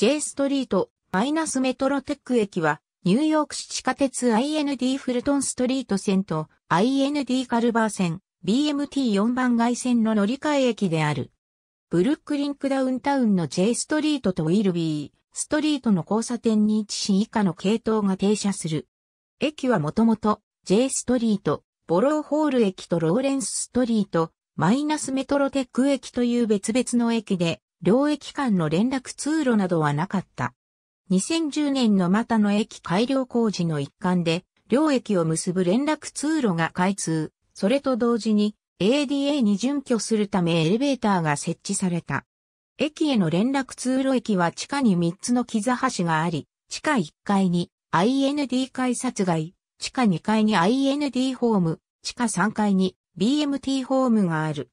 J ストリート、マイナスメトロテック駅は、ニューヨーク市地下鉄 IND フルトンストリート線と IND カルバー線、BMT4 番街線の乗り換え駅である。ブルックリンクダウンタウンの J ストリートとウィルビー、ストリートの交差点に位置し以下の系統が停車する。駅はもともと J ストリート、ボローホール駅とローレンスストリート、マイナスメトロテック駅という別々の駅で、両駅間の連絡通路などはなかった。2010年のまたの駅改良工事の一環で、両駅を結ぶ連絡通路が開通、それと同時に ADA に準拠するためエレベーターが設置された。駅への連絡通路駅は地下に3つの木座橋があり、地下1階に IND 改札街、地下2階に IND ホーム、地下3階に BMT ホームがある。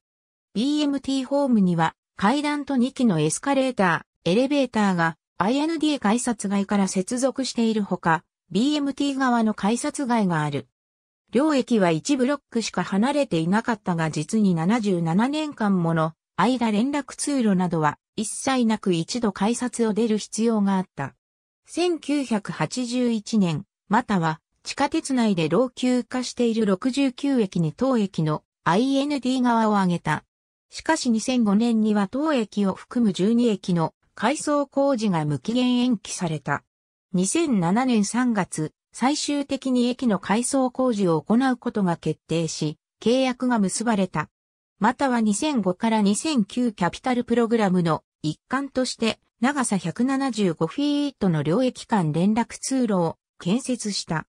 BMT ホームには階段と2機のエスカレーター、エレベーターが IND 改札外から接続しているほか、BMT 側の改札外がある。両駅は1ブロックしか離れていなかったが実に77年間もの間連絡通路などは一切なく一度改札を出る必要があった。1981年、または地下鉄内で老朽化している69駅に当駅の IND 側を挙げた。しかし2005年には当駅を含む12駅の改装工事が無期限延期された。2007年3月、最終的に駅の改装工事を行うことが決定し、契約が結ばれた。または2005から2009キャピタルプログラムの一環として、長さ175フィートの領域間連絡通路を建設した。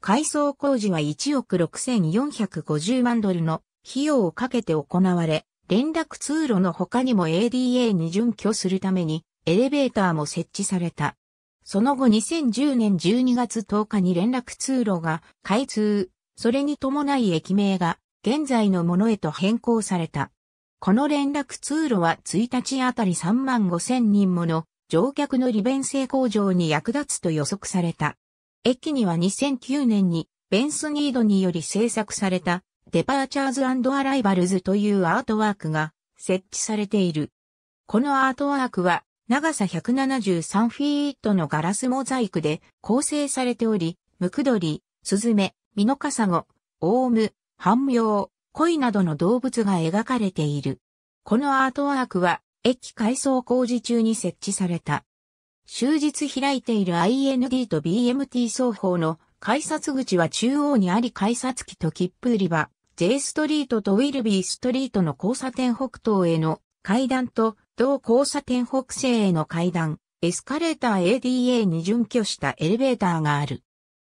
改装工事は1億6450万ドルの費用をかけて行われ、連絡通路の他にも ADA に準拠するためにエレベーターも設置された。その後2010年12月10日に連絡通路が開通、それに伴い駅名が現在のものへと変更された。この連絡通路は1日あたり3万5千人もの乗客の利便性向上に役立つと予測された。駅には2009年にベンスニードにより制作されたデパーチャーズアライバルズというアートワークが設置されている。このアートワークは長さ173フィートのガラスモザイクで構成されており、ムクドリ、スズメ、ミノカサゴ、オウム、ハンミョウ、コイなどの動物が描かれている。このアートワークは駅改装工事中に設置された。終日開いている IND と BMT 双方の改札口は中央にあり改札機と切符売り場。J ストリートとウィルビーストリートの交差点北東への階段と同交差点北西への階段、エスカレーター ADA に準拠したエレベーターがある。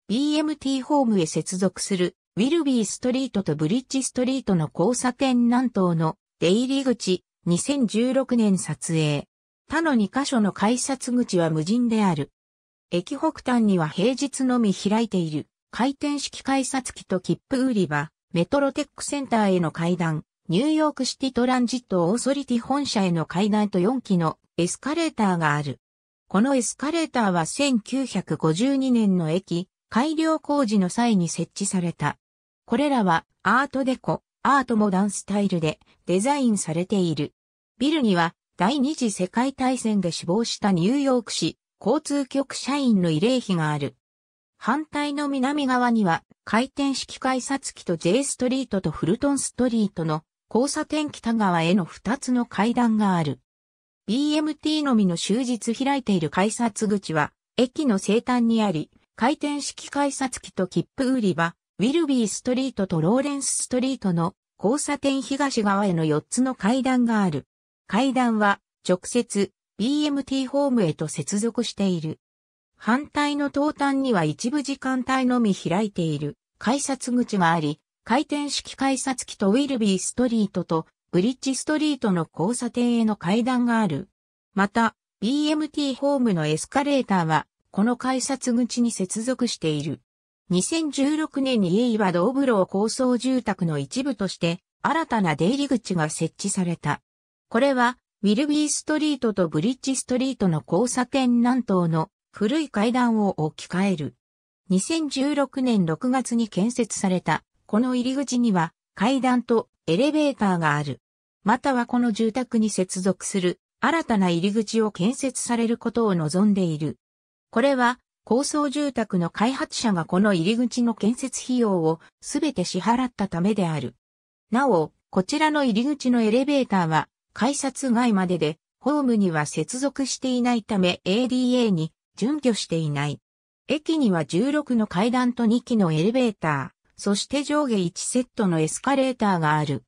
BMT ホームへ接続するウィルビーストリートとブリッジストリートの交差点南東の出入り口2016年撮影。他の2カ所の改札口は無人である。駅北端には平日のみ開いている回転式改札機と切符売り場、メトロテックセンターへの階段、ニューヨークシティトランジットオーソリティ本社への階段と4機のエスカレーターがある。このエスカレーターは1952年の駅改良工事の際に設置された。これらはアートデコ、アートモダンスタイルでデザインされている。ビルには第二次世界大戦で死亡したニューヨーク市交通局社員の慰霊碑がある。反対の南側には、回転式改札機と J ストリートとフルトンストリートの交差点北側への2つの階段がある。BMT のみの終日開いている改札口は、駅の西端にあり、回転式改札機と切符売り場、ウィルビーストリートとローレンスストリートの交差点東側への4つの階段がある。階段は直接 BMT ホームへと接続している。反対の東端には一部時間帯のみ開いている改札口があり、回転式改札機とウィルビーストリートとブリッジストリートの交差点への階段がある。また、BMT ホームのエスカレーターは、この改札口に接続している。2016年に家岩道ブロー高層住宅の一部として、新たな出入り口が設置された。これは、ウィルビーストリートとブリッジストリートの交差点南東の古い階段を置き換える。2016年6月に建設された、この入り口には階段とエレベーターがある。またはこの住宅に接続する新たな入り口を建設されることを望んでいる。これは高層住宅の開発者がこの入り口の建設費用をすべて支払ったためである。なお、こちらの入り口のエレベーターは改札外までで、ホームには接続していないため ADA に準拠していない。駅には16の階段と2機のエレベーター、そして上下1セットのエスカレーターがある。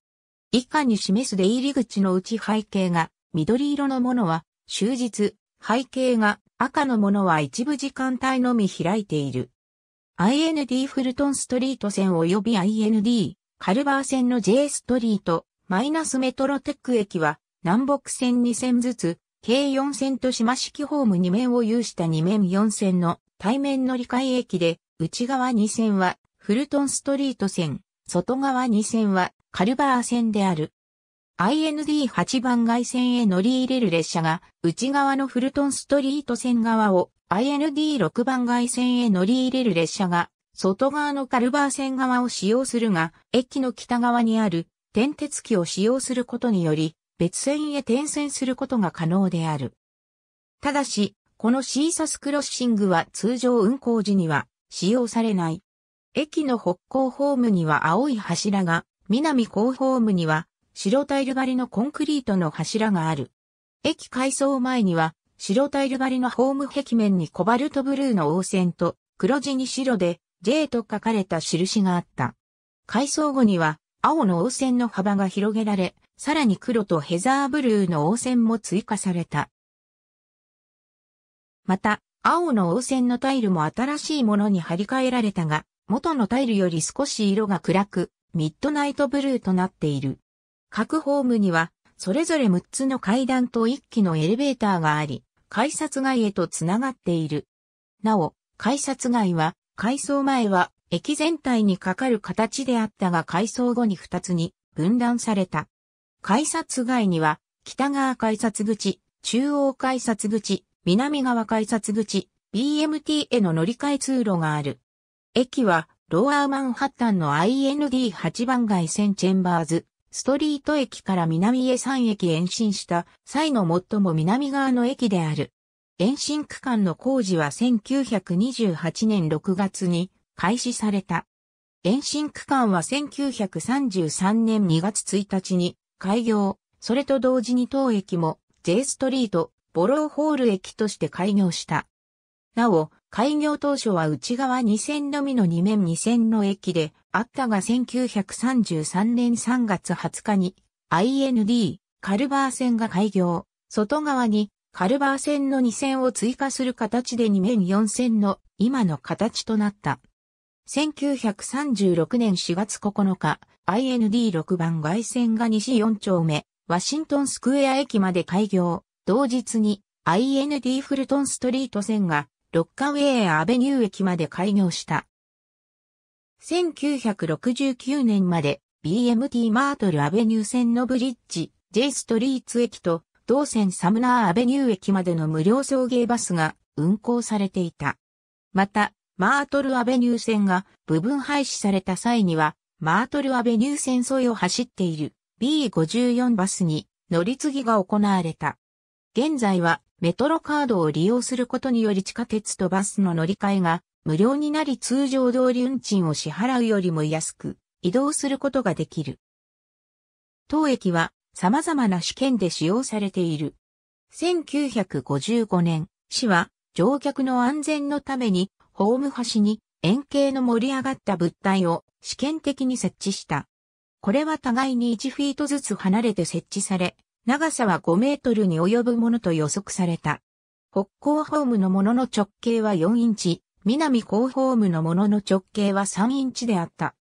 以下に示す出入り口のうち背景が緑色のものは終日、背景が赤のものは一部時間帯のみ開いている。IND フルトンストリート線及び IND カルバー線の J ストリートマイナスメトロテック駅は南北線2線ずつ計4線と島式ホーム2面を有した2面4線の対面乗り換え駅で、内側2線はフルトンストリート線、外側2線はカルバー線である。IND8 番外線へ乗り入れる列車が、内側のフルトンストリート線側を、IND6 番外線へ乗り入れる列車が、外側のカルバー線側を使用するが、駅の北側にある、転鉄機を使用することにより、別線へ転線することが可能である。ただし、このシーサスクロッシングは通常運行時には使用されない。駅の北港ホームには青い柱が、南港ホームには白タイル張りのコンクリートの柱がある。駅改装前には白タイル張りのホーム壁面にコバルトブルーの応線と黒地に白で J と書かれた印があった。改装後には青の応線の幅が広げられ、さらに黒とヘザーブルーの応戦も追加された。また、青の応戦のタイルも新しいものに張り替えられたが、元のタイルより少し色が暗く、ミッドナイトブルーとなっている。各ホームには、それぞれ6つの階段と1機のエレベーターがあり、改札外へとつながっている。なお、改札外は、改装前は駅全体にかかる形であったが改装後に2つに分断された。改札外には、北側改札口、中央改札口、南側改札口、BMT への乗り換え通路がある。駅は、ロアーマンハッタンの IND8 番街線チェンバーズ、ストリート駅から南へ3駅延伸した際の最も南側の駅である。延伸区間の工事は1928年6月に開始された。延伸区間は1933年2月1日に開業、それと同時に当駅も J ストリート、ボローホール駅として開業した。なお、開業当初は内側2線のみの2面2線の駅であったが1933年3月20日に IND カルバー線が開業、外側にカルバー線の2線を追加する形で2面4線の今の形となった。1936年4月9日、IND6 番外線が西4丁目、ワシントンスクエア駅まで開業。同日に IND フルトンストリート線がロッカウェイアベニュー駅まで開業した。1969年まで BMT マートルアベニュー線のブリッジ、J ストリーツ駅と同線サムナーアベニュー駅までの無料送迎バスが運行されていた。また、マートルアベニュー線が部分廃止された際には、マートルアベニュー線沿いを走っている B54 バスに乗り継ぎが行われた。現在はメトロカードを利用することにより地下鉄とバスの乗り換えが無料になり通常通り運賃を支払うよりも安く移動することができる。当駅は様々な試験で使用されている。1955年、市は乗客の安全のためにホーム端に円形の盛り上がった物体を試験的に設置した。これは互いに1フィートずつ離れて設置され、長さは5メートルに及ぶものと予測された。北高ホームのものの直径は4インチ、南高ホームのものの直径は3インチであった。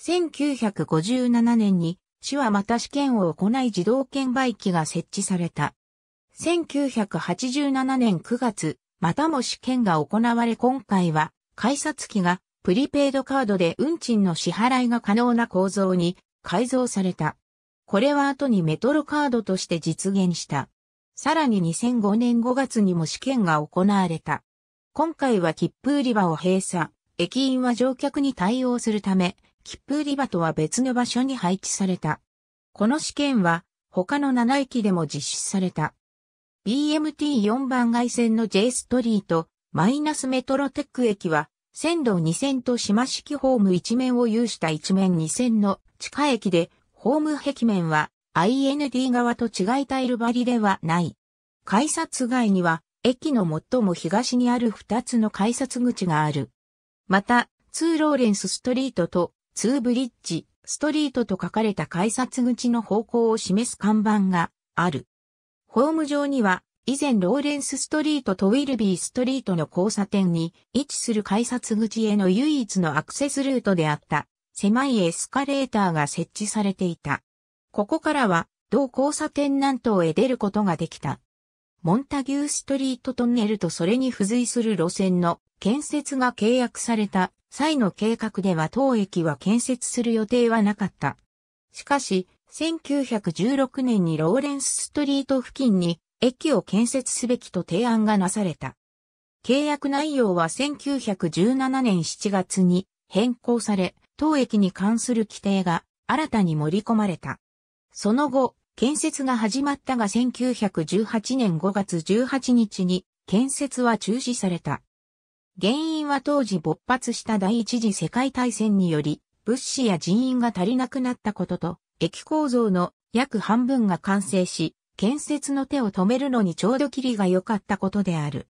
1957年に、市はまた試験を行い自動券売機が設置された。1987年9月、またも試験が行われ今回は、改札機がプリペイドカードで運賃の支払いが可能な構造に改造された。これは後にメトロカードとして実現した。さらに2005年5月にも試験が行われた。今回は切符売り場を閉鎖、駅員は乗客に対応するため、切符売り場とは別の場所に配置された。この試験は他の7駅でも実施された。BMT4 番外線の J ストリート、マイナスメトロテック駅は線路2線と島式ホーム一面を有した一面2線の地下駅で、ホーム壁面は IND 側と違いタイル張りではない。改札外には、駅の最も東にある2つの改札口がある。また、2ローレンスストリートと2ブリッジストリートと書かれた改札口の方向を示す看板がある。ホーム上には以前ローレンスストリートとウィルビーストリートの交差点に位置する改札口への唯一のアクセスルートであった狭いエスカレーターが設置されていた。ここからは同交差点南東へ出ることができた。モンタギューストリートトンネルとそれに付随する路線の建設が契約された際の計画では当駅は建設する予定はなかった。しかし、1916年にローレンスストリート付近に駅を建設すべきと提案がなされた。契約内容は1917年7月に変更され、当駅に関する規定が新たに盛り込まれた。その後、建設が始まったが1918年5月18日に建設は中止された。原因は当時勃発した第一次世界大戦により物資や人員が足りなくなったことと、駅構造の約半分が完成し、建設の手を止めるのにちょうどきりが良かったことである。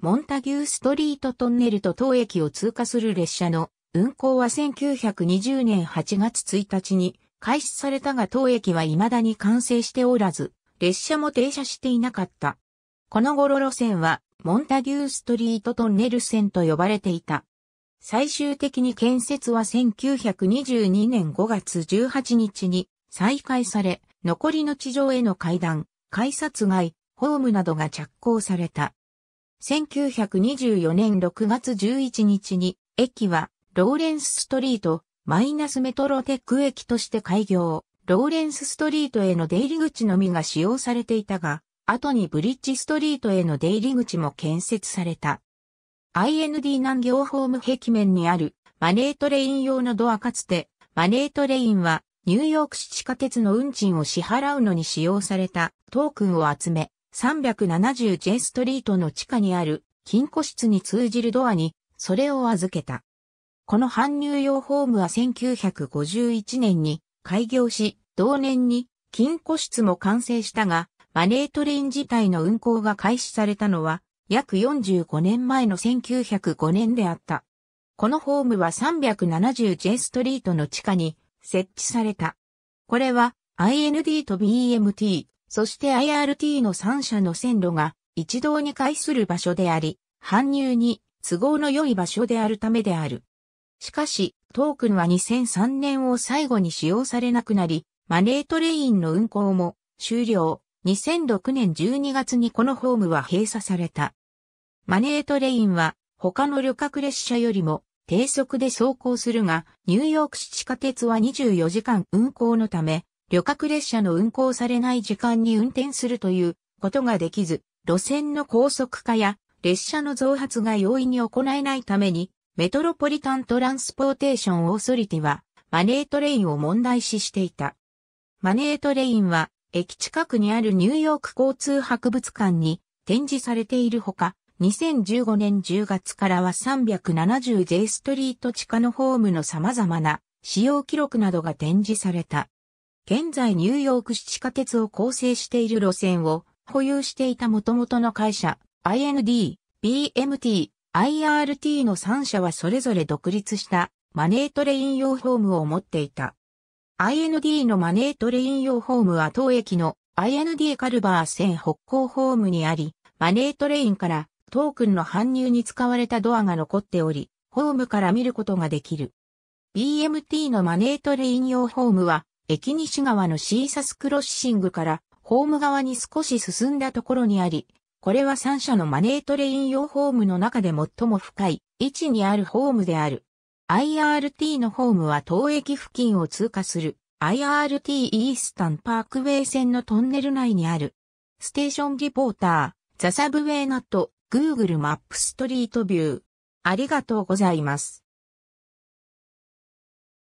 モンタギューストリートトンネルと当駅を通過する列車の運行は1920年8月1日に開始されたが当駅は未だに完成しておらず、列車も停車していなかった。この頃路線はモンタギューストリートトンネル線と呼ばれていた。最終的に建設は1922年5月18日に再開され、残りの地上への階段、改札外、ホームなどが着工された。1924年6月11日に、駅は、ローレンスストリート、マイナスメトロテック駅として開業。ローレンスストリートへの出入り口のみが使用されていたが、後にブリッジストリートへの出入り口も建設された。IND 南行ホーム壁面にあるマネートレイン用のドアかつて、マネートレインはニューヨーク市地下鉄の運賃を支払うのに使用されたトークンを集め、370J ストリートの地下にある金庫室に通じるドアにそれを預けた。この搬入用ホームは1951年に開業し、同年に金庫室も完成したが、マネートレイン自体の運行が開始されたのは約45年前の1905年であった。このホームは 370J ストリートの地下に設置された。これは IND と BMT、そして IRT の3社の線路が一堂に会する場所であり、搬入に都合の良い場所であるためである。しかし、トークンは2003年を最後に使用されなくなり、マネートレインの運行も終了。2006年12月にこのホームは閉鎖された。マネートレインは他の旅客列車よりも低速で走行するが、ニューヨーク市地下鉄は24時間運行のため、旅客列車の運行されない時間に運転するということができず、路線の高速化や列車の増発が容易に行えないために、メトロポリタントランスポーテーションオーソリティは、マネートレインを問題視していた。マネートレインは、駅近くにあるニューヨーク交通博物館に展示されているほか、2015年10月からは 370J ストリート地下のホームの様々な使用記録などが展示された。現在ニューヨーク市地下鉄を構成している路線を保有していた元々の会社 IND、BMT、IRT の3社はそれぞれ独立したマネートレイン用ホームを持っていた。IND のマネートレイン用ホームは当駅の IND カルバー線北港ホームにあり、マネートレインからトークンの搬入に使われたドアが残っており、ホームから見ることができる。BMT のマネートレイン用ホームは、駅西側のシーサスクロッシングからホーム側に少し進んだところにあり、これは3社のマネートレイン用ホームの中で最も深い位置にあるホームである。IRT のホームは当駅付近を通過する IRT イースタンパークウェイ線のトンネル内にある。ステーションリポーター、ザサブウェイナット、Google マップストリートビュー。ありがとうございます。